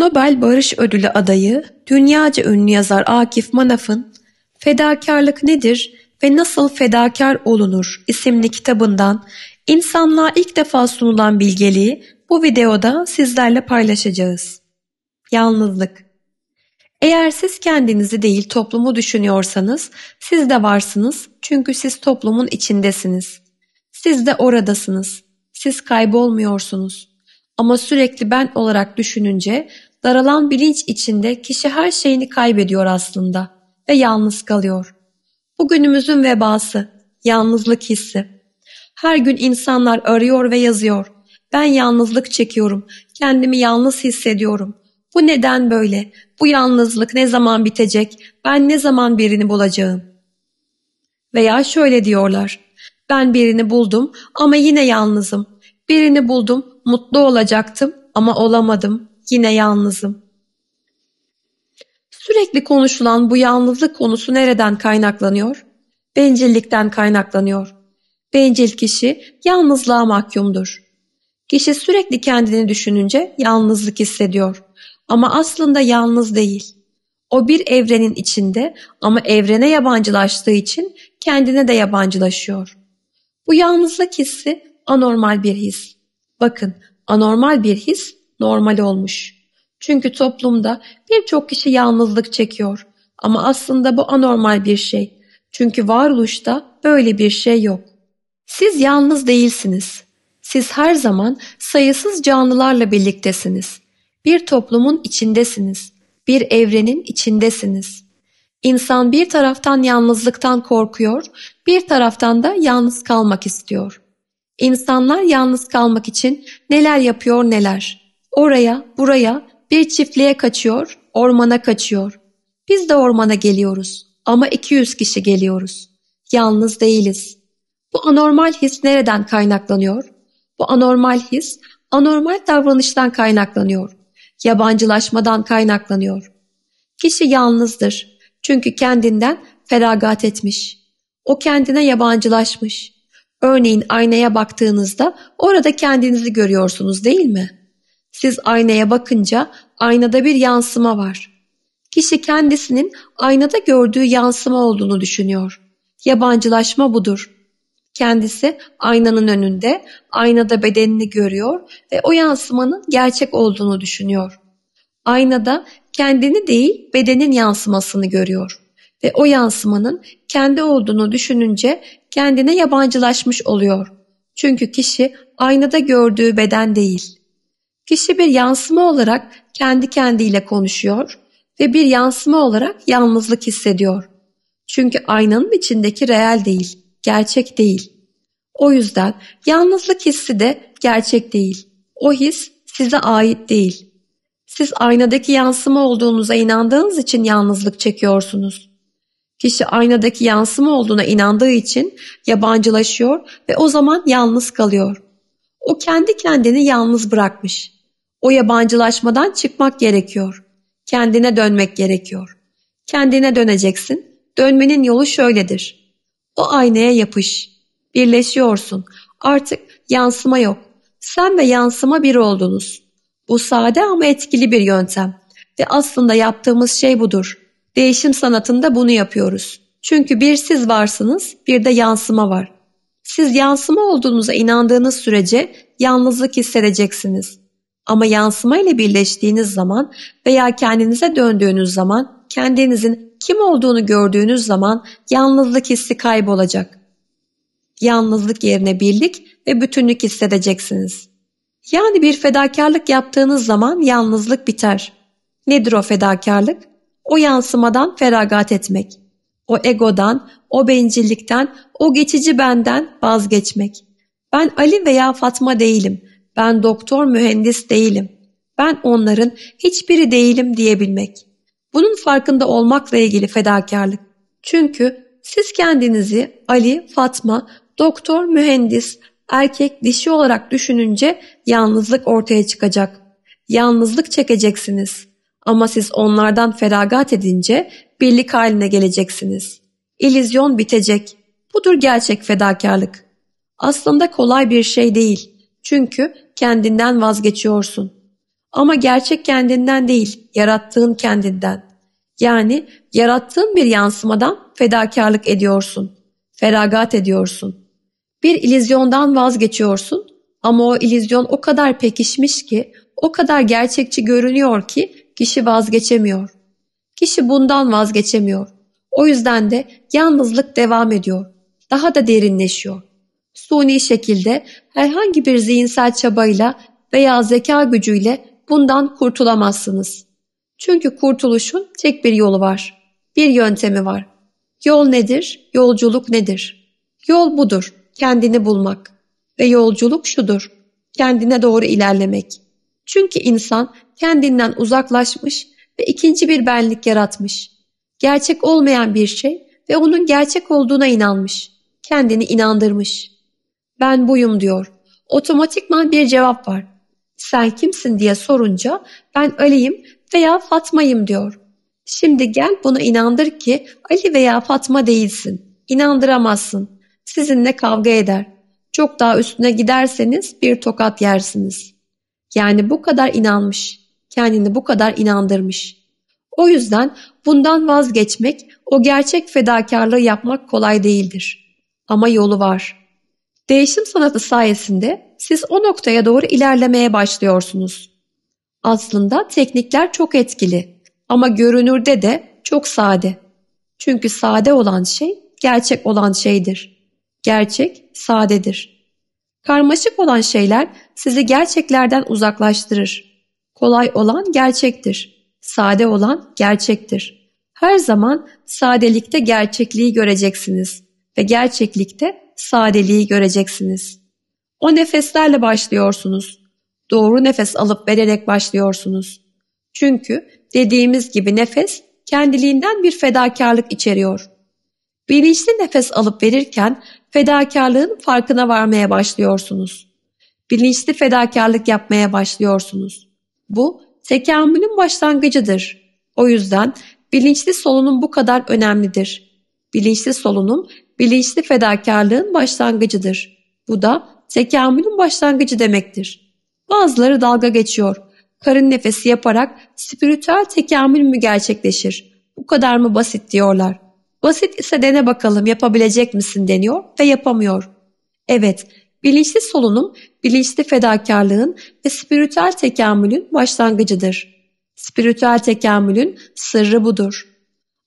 Nobel Barış Ödülü adayı, dünyaca ünlü yazar Akif Manaf'ın Fedakarlık Nedir ve Nasıl Fedakar Olunur isimli kitabından insanlığa ilk defa sunulan bilgeliği bu videoda sizlerle paylaşacağız. Yalnızlık Eğer siz kendinizi değil toplumu düşünüyorsanız siz de varsınız çünkü siz toplumun içindesiniz. Siz de oradasınız. Siz kaybolmuyorsunuz. Ama sürekli ben olarak düşününce daralan bilinç içinde kişi her şeyini kaybediyor aslında ve yalnız kalıyor. Bugünümüzün vebası, yalnızlık hissi. Her gün insanlar arıyor ve yazıyor. Ben yalnızlık çekiyorum, kendimi yalnız hissediyorum. Bu neden böyle? Bu yalnızlık ne zaman bitecek? Ben ne zaman birini bulacağım? Veya şöyle diyorlar. Ben birini buldum ama yine yalnızım. Birini buldum, mutlu olacaktım ama olamadım. Yine yalnızım. Sürekli konuşulan bu yalnızlık konusu nereden kaynaklanıyor? Bencillikten kaynaklanıyor. Bencil kişi yalnızlığa mahkumdur. Kişi sürekli kendini düşününce yalnızlık hissediyor. Ama aslında yalnız değil. O bir evrenin içinde ama evrene yabancılaştığı için kendine de yabancılaşıyor. Bu yalnızlık hissi anormal bir his. Bakın anormal bir his normal olmuş. Çünkü toplumda birçok kişi yalnızlık çekiyor ama aslında bu anormal bir şey. Çünkü varoluşta böyle bir şey yok. Siz yalnız değilsiniz. Siz her zaman sayısız canlılarla birliktesiniz. Bir toplumun içindesiniz. Bir evrenin içindesiniz. İnsan bir taraftan yalnızlıktan korkuyor, bir taraftan da yalnız kalmak istiyor. İnsanlar yalnız kalmak için neler yapıyor neler. Oraya, buraya, bir çiftliğe kaçıyor, ormana kaçıyor. Biz de ormana geliyoruz ama 200 kişi geliyoruz. Yalnız değiliz. Bu anormal his nereden kaynaklanıyor? Bu anormal his anormal davranıştan kaynaklanıyor. Yabancılaşmadan kaynaklanıyor. Kişi yalnızdır. Çünkü kendinden feragat etmiş. O kendine yabancılaşmış. Örneğin aynaya baktığınızda orada kendinizi görüyorsunuz değil mi? Siz aynaya bakınca aynada bir yansıma var. Kişi kendisinin aynada gördüğü yansıma olduğunu düşünüyor. Yabancılaşma budur. Kendisi aynanın önünde, aynada bedenini görüyor ve o yansımanın gerçek olduğunu düşünüyor. Aynada kendini değil bedenin yansımasını görüyor ve o yansımanın kendi olduğunu düşününce kendine yabancılaşmış oluyor. Çünkü kişi aynada gördüğü beden değil.'' Kişi bir yansıma olarak kendi kendiyle konuşuyor ve bir yansıma olarak yalnızlık hissediyor. Çünkü aynanın içindeki reel değil, gerçek değil. O yüzden yalnızlık hissi de gerçek değil. O his size ait değil. Siz aynadaki yansıma olduğunuza inandığınız için yalnızlık çekiyorsunuz. Kişi aynadaki yansıma olduğuna inandığı için yabancılaşıyor ve o zaman yalnız kalıyor. O kendi kendini yalnız bırakmış. O yabancılaşmadan çıkmak gerekiyor. Kendine dönmek gerekiyor. Kendine döneceksin. Dönmenin yolu şöyledir. O aynaya yapış. Birleşiyorsun. Artık yansıma yok. Sen ve yansıma bir oldunuz. Bu sade ama etkili bir yöntem. Ve aslında yaptığımız şey budur. Değişim sanatında bunu yapıyoruz. Çünkü bir siz varsınız, bir de yansıma var. Siz yansıma olduğunuza inandığınız sürece yalnızlık hissedeceksiniz. Ama yansıma ile birleştiğiniz zaman veya kendinize döndüğünüz zaman kendinizin kim olduğunu gördüğünüz zaman yalnızlık hissi kaybolacak. Yalnızlık yerine birlik ve bütünlük hissedeceksiniz. Yani bir fedakarlık yaptığınız zaman yalnızlık biter. Nedir o fedakarlık? O yansımadan feragat etmek. O egodan, o bencillikten, o geçici benden vazgeçmek. Ben Ali veya Fatma değilim. Ben doktor mühendis değilim. Ben onların hiçbiri değilim diyebilmek. Bunun farkında olmakla ilgili fedakarlık. Çünkü siz kendinizi Ali, Fatma, doktor, mühendis, erkek, dişi olarak düşününce yalnızlık ortaya çıkacak. Yalnızlık çekeceksiniz. Ama siz onlardan feragat edince birlik haline geleceksiniz. İllüzyon bitecek. Budur gerçek fedakarlık. Aslında kolay bir şey değil. Çünkü kendinden vazgeçiyorsun. Ama gerçek kendinden değil, yarattığın kendinden. Yani yarattığın bir yansımadan fedakarlık ediyorsun. Feragat ediyorsun. Bir ilizyondan vazgeçiyorsun ama o ilizyon o kadar pekişmiş ki, o kadar gerçekçi görünüyor ki kişi vazgeçemiyor. Kişi bundan vazgeçemiyor. O yüzden de yalnızlık devam ediyor. Daha da derinleşiyor suni şekilde herhangi bir zihinsel çabayla veya zeka gücüyle bundan kurtulamazsınız. Çünkü kurtuluşun tek bir yolu var. Bir yöntemi var. Yol nedir? Yolculuk nedir? Yol budur. Kendini bulmak. Ve yolculuk şudur. Kendine doğru ilerlemek. Çünkü insan kendinden uzaklaşmış ve ikinci bir benlik yaratmış. Gerçek olmayan bir şey ve onun gerçek olduğuna inanmış. Kendini inandırmış ben buyum diyor. Otomatikman bir cevap var. Sen kimsin diye sorunca ben Ali'yim veya Fatma'yım diyor. Şimdi gel bunu inandır ki Ali veya Fatma değilsin. İnandıramazsın. Sizinle kavga eder. Çok daha üstüne giderseniz bir tokat yersiniz. Yani bu kadar inanmış. Kendini bu kadar inandırmış. O yüzden bundan vazgeçmek, o gerçek fedakarlığı yapmak kolay değildir. Ama yolu var.'' Değişim sanatı sayesinde siz o noktaya doğru ilerlemeye başlıyorsunuz. Aslında teknikler çok etkili ama görünürde de çok sade. Çünkü sade olan şey gerçek olan şeydir. Gerçek sadedir. Karmaşık olan şeyler sizi gerçeklerden uzaklaştırır. Kolay olan gerçektir. Sade olan gerçektir. Her zaman sadelikte gerçekliği göreceksiniz ve gerçeklikte sadeliği göreceksiniz. O nefeslerle başlıyorsunuz. Doğru nefes alıp vererek başlıyorsunuz. Çünkü dediğimiz gibi nefes kendiliğinden bir fedakarlık içeriyor. Bilinçli nefes alıp verirken fedakarlığın farkına varmaya başlıyorsunuz. Bilinçli fedakarlık yapmaya başlıyorsunuz. Bu tekamülün başlangıcıdır. O yüzden bilinçli solunum bu kadar önemlidir. Bilinçli solunum, bilinçli fedakarlığın başlangıcıdır. Bu da tekamülün başlangıcı demektir. Bazıları dalga geçiyor. Karın nefesi yaparak spiritüel tekamül mü gerçekleşir? Bu kadar mı basit diyorlar. Basit ise dene bakalım yapabilecek misin deniyor ve yapamıyor. Evet, bilinçli solunum, bilinçli fedakarlığın ve spiritüel tekamülün başlangıcıdır. Spiritüel tekamülün sırrı budur.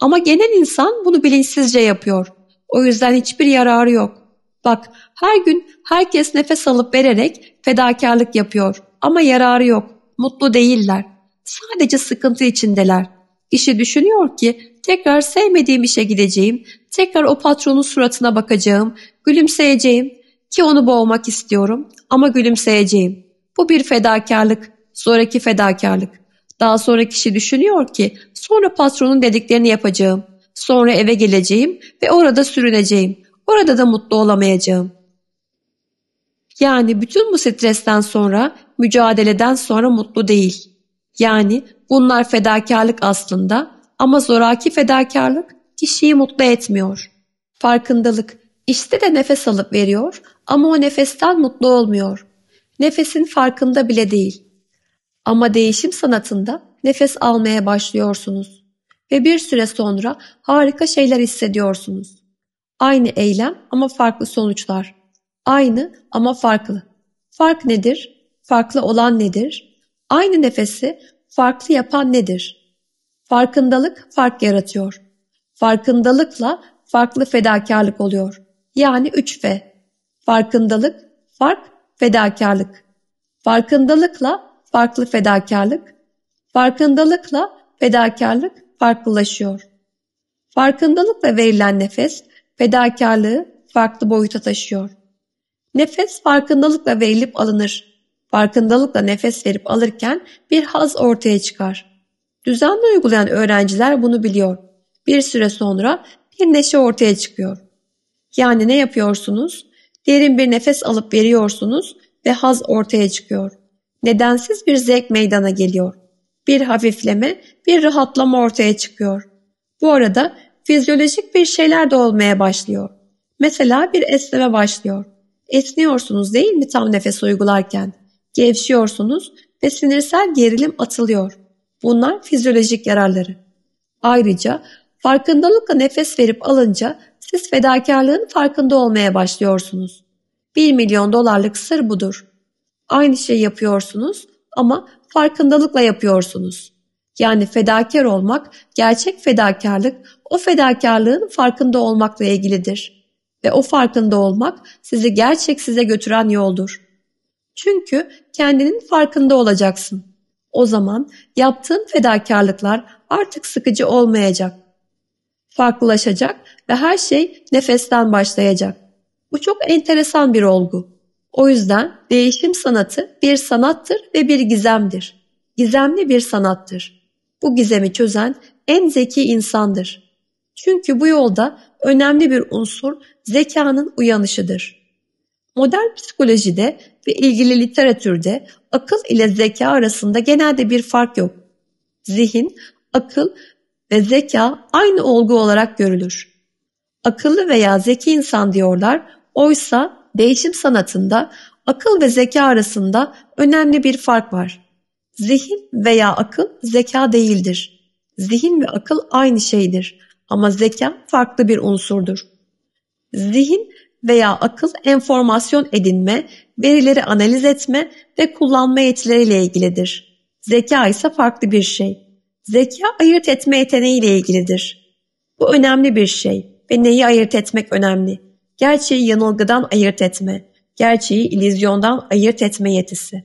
Ama genel insan bunu bilinçsizce yapıyor. O yüzden hiçbir yararı yok. Bak her gün herkes nefes alıp vererek fedakarlık yapıyor ama yararı yok. Mutlu değiller. Sadece sıkıntı içindeler. İşi düşünüyor ki tekrar sevmediğim işe gideceğim, tekrar o patronun suratına bakacağım, gülümseyeceğim ki onu boğmak istiyorum ama gülümseyeceğim. Bu bir fedakarlık, sonraki fedakarlık. Daha sonra kişi düşünüyor ki Sonra patronun dediklerini yapacağım. Sonra eve geleceğim ve orada sürüneceğim. Orada da mutlu olamayacağım. Yani bütün bu stresten sonra, mücadeleden sonra mutlu değil. Yani bunlar fedakarlık aslında ama zoraki fedakarlık kişiyi mutlu etmiyor. Farkındalık işte de nefes alıp veriyor ama o nefesten mutlu olmuyor. Nefesin farkında bile değil. Ama değişim sanatında nefes almaya başlıyorsunuz ve bir süre sonra harika şeyler hissediyorsunuz. Aynı eylem ama farklı sonuçlar. Aynı ama farklı. Fark nedir? Farklı olan nedir? Aynı nefesi farklı yapan nedir? Farkındalık fark yaratıyor. Farkındalıkla farklı fedakarlık oluyor. Yani 3F. Farkındalık, fark, fedakarlık. Farkındalıkla farklı fedakarlık, Farkındalıkla fedakarlık farklılaşıyor. Farkındalıkla verilen nefes fedakarlığı farklı boyuta taşıyor. Nefes farkındalıkla verilip alınır. Farkındalıkla nefes verip alırken bir haz ortaya çıkar. Düzenli uygulayan öğrenciler bunu biliyor. Bir süre sonra bir neşe ortaya çıkıyor. Yani ne yapıyorsunuz? Derin bir nefes alıp veriyorsunuz ve haz ortaya çıkıyor. Nedensiz bir zevk meydana geliyor bir hafifleme, bir rahatlama ortaya çıkıyor. Bu arada fizyolojik bir şeyler de olmaya başlıyor. Mesela bir esneme başlıyor. Esniyorsunuz değil mi tam nefes uygularken? Gevşiyorsunuz ve sinirsel gerilim atılıyor. Bunlar fizyolojik yararları. Ayrıca farkındalıkla nefes verip alınca siz fedakarlığın farkında olmaya başlıyorsunuz. 1 milyon dolarlık sır budur. Aynı şey yapıyorsunuz ama farkındalıkla yapıyorsunuz. Yani fedakar olmak, gerçek fedakarlık o fedakarlığın farkında olmakla ilgilidir. Ve o farkında olmak sizi gerçek size götüren yoldur. Çünkü kendinin farkında olacaksın. O zaman yaptığın fedakarlıklar artık sıkıcı olmayacak. Farklılaşacak ve her şey nefesten başlayacak. Bu çok enteresan bir olgu. O yüzden değişim sanatı bir sanattır ve bir gizemdir. Gizemli bir sanattır. Bu gizemi çözen en zeki insandır. Çünkü bu yolda önemli bir unsur zekanın uyanışıdır. Modern psikolojide ve ilgili literatürde akıl ile zeka arasında genelde bir fark yok. Zihin, akıl ve zeka aynı olgu olarak görülür. Akıllı veya zeki insan diyorlar, oysa değişim sanatında akıl ve zeka arasında önemli bir fark var. Zihin veya akıl zeka değildir. Zihin ve akıl aynı şeydir ama zeka farklı bir unsurdur. Zihin veya akıl enformasyon edinme, verileri analiz etme ve kullanma yetileriyle ilgilidir. Zeka ise farklı bir şey. Zeka ayırt etme yeteneğiyle ilgilidir. Bu önemli bir şey ve neyi ayırt etmek önemli. Gerçeği yanılgıdan ayırt etme, gerçeği ilizyondan ayırt etme yetisi.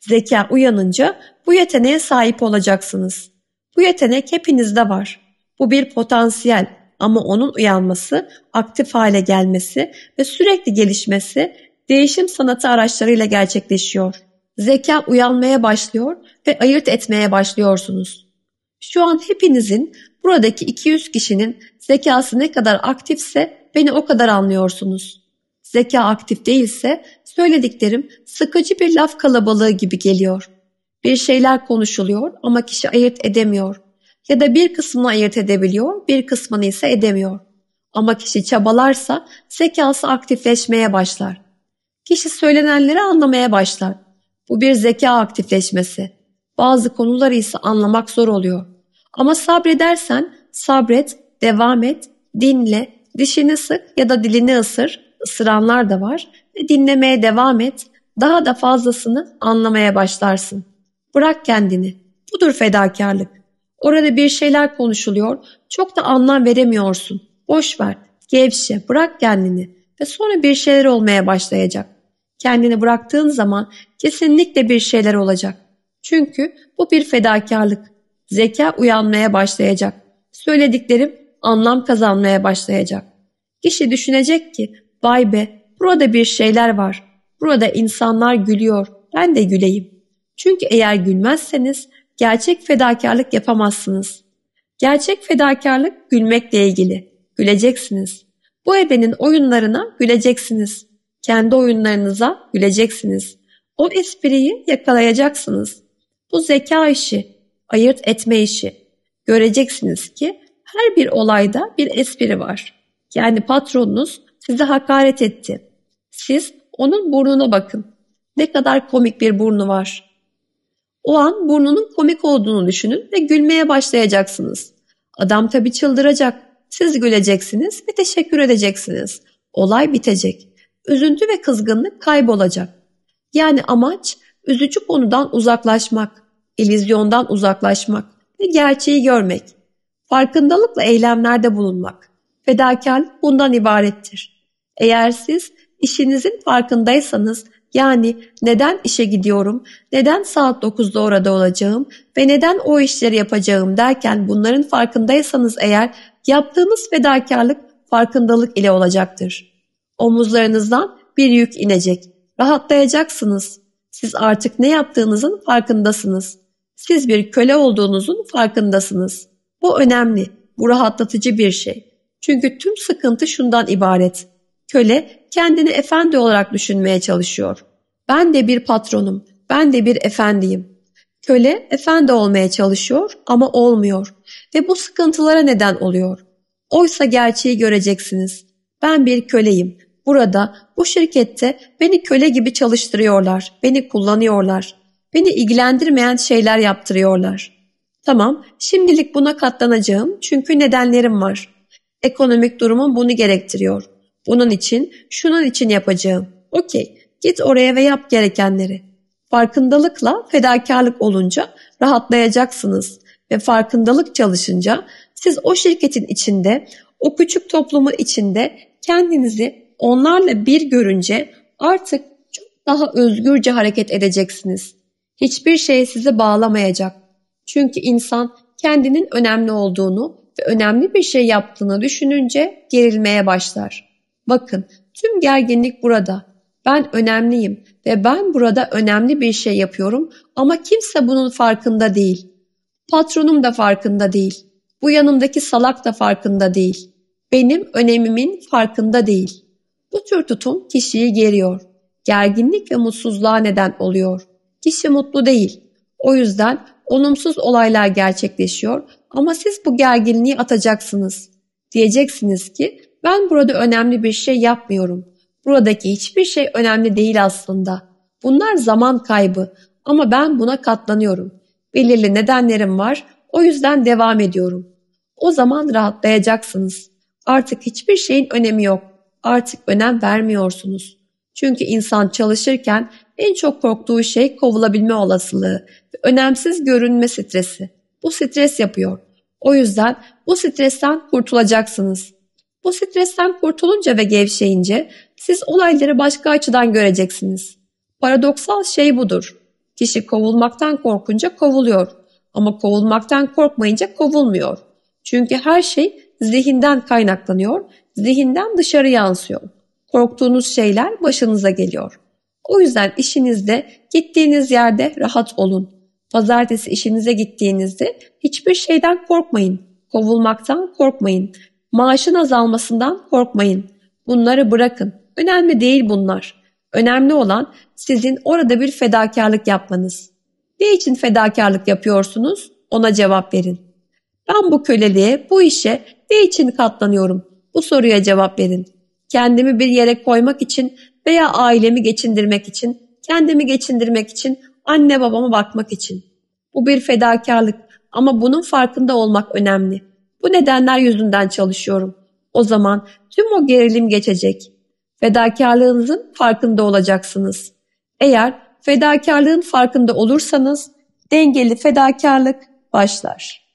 Zeka uyanınca bu yeteneğe sahip olacaksınız. Bu yetenek hepinizde var. Bu bir potansiyel ama onun uyanması, aktif hale gelmesi ve sürekli gelişmesi değişim sanatı araçlarıyla gerçekleşiyor. Zeka uyanmaya başlıyor ve ayırt etmeye başlıyorsunuz. Şu an hepinizin buradaki 200 kişinin zekası ne kadar aktifse Beni o kadar anlıyorsunuz. Zeka aktif değilse söylediklerim sıkıcı bir laf kalabalığı gibi geliyor. Bir şeyler konuşuluyor ama kişi ayırt edemiyor. Ya da bir kısmını ayırt edebiliyor, bir kısmını ise edemiyor. Ama kişi çabalarsa zekası aktifleşmeye başlar. Kişi söylenenleri anlamaya başlar. Bu bir zeka aktifleşmesi. Bazı konuları ise anlamak zor oluyor. Ama sabredersen sabret, devam et, dinle, Dişini sık ya da dilini ısır, ısıranlar da var ve dinlemeye devam et, daha da fazlasını anlamaya başlarsın. Bırak kendini, budur fedakarlık. Orada bir şeyler konuşuluyor, çok da anlam veremiyorsun. Boş ver, gevşe, bırak kendini ve sonra bir şeyler olmaya başlayacak. Kendini bıraktığın zaman kesinlikle bir şeyler olacak. Çünkü bu bir fedakarlık. Zeka uyanmaya başlayacak. Söylediklerim anlam kazanmaya başlayacak. Kişi düşünecek ki vay be burada bir şeyler var. Burada insanlar gülüyor. Ben de güleyim. Çünkü eğer gülmezseniz gerçek fedakarlık yapamazsınız. Gerçek fedakarlık gülmekle ilgili. Güleceksiniz. Bu ebenin oyunlarına güleceksiniz. Kendi oyunlarınıza güleceksiniz. O espriyi yakalayacaksınız. Bu zeka işi, ayırt etme işi. Göreceksiniz ki her bir olayda bir espri var yani patronunuz size hakaret etti. Siz onun burnuna bakın. Ne kadar komik bir burnu var. O an burnunun komik olduğunu düşünün ve gülmeye başlayacaksınız. Adam tabii çıldıracak. Siz güleceksiniz ve teşekkür edeceksiniz. Olay bitecek. Üzüntü ve kızgınlık kaybolacak. Yani amaç üzücü konudan uzaklaşmak, ilizyondan uzaklaşmak ve gerçeği görmek. Farkındalıkla eylemlerde bulunmak. Fedakarlık bundan ibarettir. Eğer siz işinizin farkındaysanız yani neden işe gidiyorum, neden saat 9'da orada olacağım ve neden o işleri yapacağım derken bunların farkındaysanız eğer yaptığınız fedakarlık farkındalık ile olacaktır. Omuzlarınızdan bir yük inecek. Rahatlayacaksınız. Siz artık ne yaptığınızın farkındasınız. Siz bir köle olduğunuzun farkındasınız. Bu önemli. Bu rahatlatıcı bir şey. Çünkü tüm sıkıntı şundan ibaret. Köle kendini efendi olarak düşünmeye çalışıyor. Ben de bir patronum, ben de bir efendiyim. Köle efendi olmaya çalışıyor ama olmuyor ve bu sıkıntılara neden oluyor. Oysa gerçeği göreceksiniz. Ben bir köleyim. Burada, bu şirkette beni köle gibi çalıştırıyorlar, beni kullanıyorlar. Beni ilgilendirmeyen şeyler yaptırıyorlar. Tamam, şimdilik buna katlanacağım çünkü nedenlerim var. Ekonomik durumun bunu gerektiriyor. Bunun için, şunun için yapacağım. Okey, git oraya ve yap gerekenleri. Farkındalıkla fedakarlık olunca rahatlayacaksınız ve farkındalık çalışınca siz o şirketin içinde, o küçük toplumun içinde kendinizi onlarla bir görünce artık çok daha özgürce hareket edeceksiniz. Hiçbir şey sizi bağlamayacak. Çünkü insan kendinin önemli olduğunu ve önemli bir şey yaptığını düşününce gerilmeye başlar. Bakın tüm gerginlik burada. Ben önemliyim ve ben burada önemli bir şey yapıyorum ama kimse bunun farkında değil. Patronum da farkında değil. Bu yanımdaki salak da farkında değil. Benim önemimin farkında değil. Bu tür tutum kişiyi geriyor. Gerginlik ve mutsuzluğa neden oluyor. Kişi mutlu değil. O yüzden olumsuz olaylar gerçekleşiyor ama siz bu gerginliği atacaksınız. Diyeceksiniz ki ben burada önemli bir şey yapmıyorum. Buradaki hiçbir şey önemli değil aslında. Bunlar zaman kaybı ama ben buna katlanıyorum. Belirli nedenlerim var o yüzden devam ediyorum. O zaman rahatlayacaksınız. Artık hiçbir şeyin önemi yok. Artık önem vermiyorsunuz. Çünkü insan çalışırken en çok korktuğu şey kovulabilme olasılığı ve önemsiz görünme stresi. Bu stres yapıyor. O yüzden bu stresten kurtulacaksınız. Bu stresten kurtulunca ve gevşeyince siz olayları başka açıdan göreceksiniz. Paradoksal şey budur. Kişi kovulmaktan korkunca kovuluyor ama kovulmaktan korkmayınca kovulmuyor. Çünkü her şey zihinden kaynaklanıyor, zihinden dışarı yansıyor. Korktuğunuz şeyler başınıza geliyor.'' O yüzden işinizde gittiğiniz yerde rahat olun. Pazartesi işinize gittiğinizde hiçbir şeyden korkmayın. Kovulmaktan korkmayın. Maaşın azalmasından korkmayın. Bunları bırakın. Önemli değil bunlar. Önemli olan sizin orada bir fedakarlık yapmanız. Ne için fedakarlık yapıyorsunuz? Ona cevap verin. Ben bu köleliğe, bu işe ne için katlanıyorum? Bu soruya cevap verin. Kendimi bir yere koymak için veya ailemi geçindirmek için, kendimi geçindirmek için, anne babama bakmak için. Bu bir fedakarlık ama bunun farkında olmak önemli. Bu nedenler yüzünden çalışıyorum. O zaman tüm o gerilim geçecek. Fedakarlığınızın farkında olacaksınız. Eğer fedakarlığın farkında olursanız dengeli fedakarlık başlar.